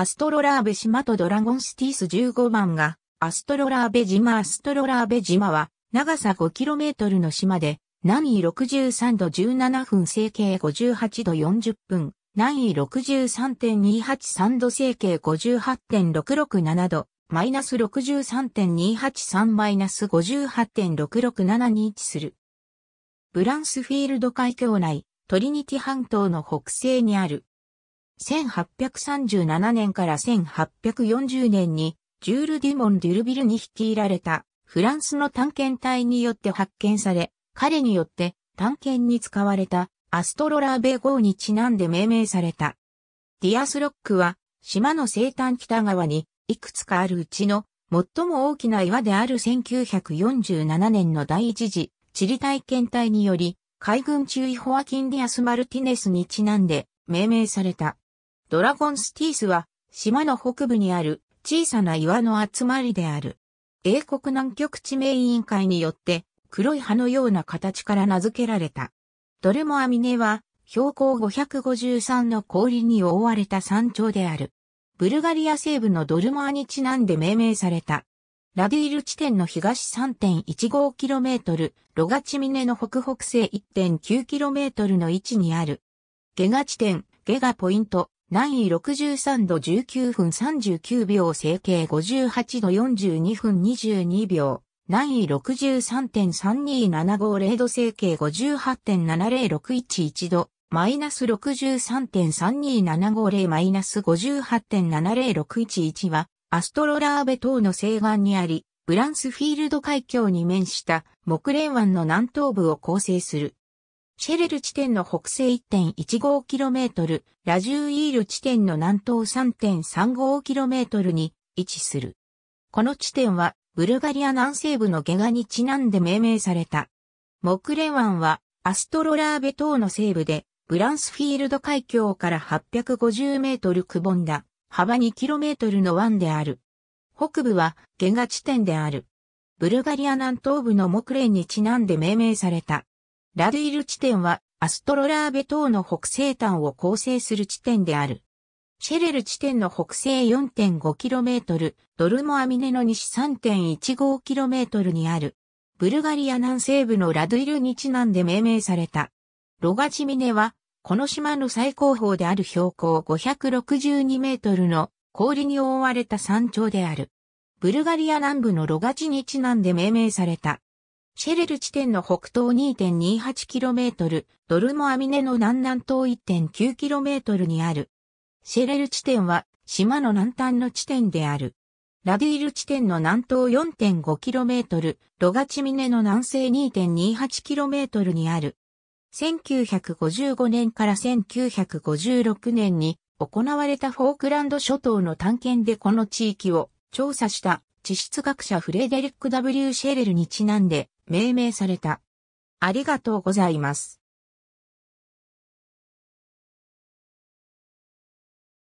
アストロラーベ島とドラゴンスティース15番が、アストロラーベ島アストロラーベ島は、長さ 5km の島で、南緯63度17分整形58度40分、南緯63.283度整形58.667度、マイナス63.283マイナス58.667に位置する。ブランスフィールド海峡内、トリニティ半島の北西にある。1837年から1840年に、ジュール・デュモン・デュルビルに率いられた、フランスの探検隊によって発見され、彼によって探検に使われたアストロラーベ号にちなんで命名された。ディアスロックは島の西端北側にいくつかあるうちの最も大きな岩である1947年の第一次地理体験隊により海軍中尉ホアキン・ディアス・マルティネスにちなんで命名された。ドラゴンスティースは、島の北部にある小さな岩の集まりである。英国南極地名委員会によって、黒い葉のような形から名付けられた。ドルモアミネは、標高553の氷に覆われた山頂である。ブルガリア西部のドルモアにちなんで命名された。ラディール地点の東 3.15km、ロガチミネの北北西 1.9km の位置にある。ゲガ地点、ゲガポイント、南緯63度19分39秒整形58度42分22秒。南緯63.32750度整形58.70611度。マイナス63.32750マイナス58.70611は、アストロラーベ島の西岸にあり、ブランスフィールド海峡に面した木蓮湾の南東部を構成するシェレル地点の北西 1.15km、ラジューイール地点の南東 3.35km に位置する。この地点は、ブルガリア南西部のゲガにちなんで命名された。木蓮湾は、アストロラーベ島の西部で、ブランスフィールド海峡から850メートルくぼんだ、幅 2km の湾である。北部は、ゲガ地点である。ブルガリア南東部の木蓮にちなんで命名された。ラドゥイル地点はアストロラーベ島の北西端を構成する地点である。シェレル地点の北西 4.5km、ドルモアミネの西 3.15km にある、ブルガリア南西部のラドゥイルにちなんで命名された。ロガチミネは、この島の最高峰である標高562メートルの氷に覆われた山頂である。ブルガリア南部のロガチにちなんで命名された。シェレル地点の北東 2.28km、ドルモアミネの南南東 1.9km にある。シェレル地点は島の南端の地点である。ラディール地点の南東 4.5km、ロガチミネの南西 2.28km にある。1955年から1956年に行われたフォークランド諸島の探検でこの地域を調査した地質学者フレデリック・ W・ シェレルにちなんで命名された。ありがとうございます。